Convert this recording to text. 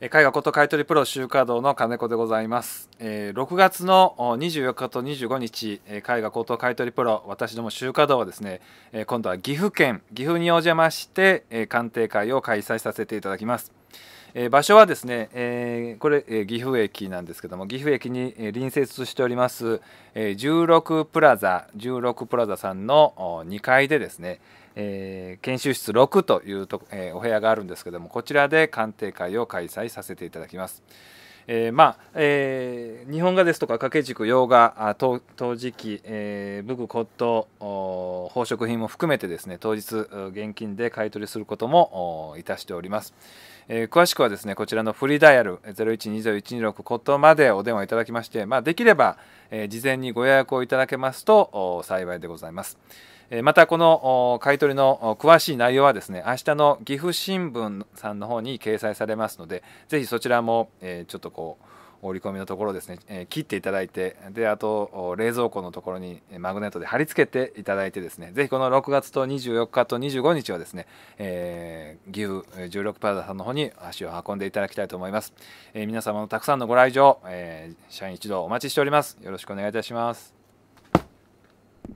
絵画こと買取プロ集華堂の金子でございます、えー、6月の24日と25日絵画高等買取プロ私ども集華堂はですね、え今度は岐阜県岐阜にお邪魔して、え鑑定会を開催させていただきますえー、場所はですね、えー、これ、え岐阜駅なんですけども岐阜駅に、え隣接しております、え16プラザ16プラザさんの2階でですね、え研修室6というと、えお部屋があるんですけどもこちらで鑑定会を開催させていただきます。えー、まあ、えー、日本画ですとか掛け軸洋画陶磁器、えー、武具骨董宝飾品も含めてですね当日現金で買い取りすることもいたしております、えー、詳しくはですねこちらのフリーダイヤル0120-126骨董までお電話いただきまして、まあ、できれば、え事前にご予約をいただけますと幸いでございますまたこの買取の詳しい内容はですね明日の岐阜新聞さんの方に掲載されますのでぜひそちらもちょっとこう折り込みのところですね切っていただいてであと冷蔵庫のところにマグネットで貼り付けていただいてですねぜひこの6月と24日と25日はですね、えー、岐阜16パウダーさんの方に足を運んでいただきたいと思います、えー、皆様のたくさんのご来場、えー、社員一同お待ちしておりますよろしくお願いいたします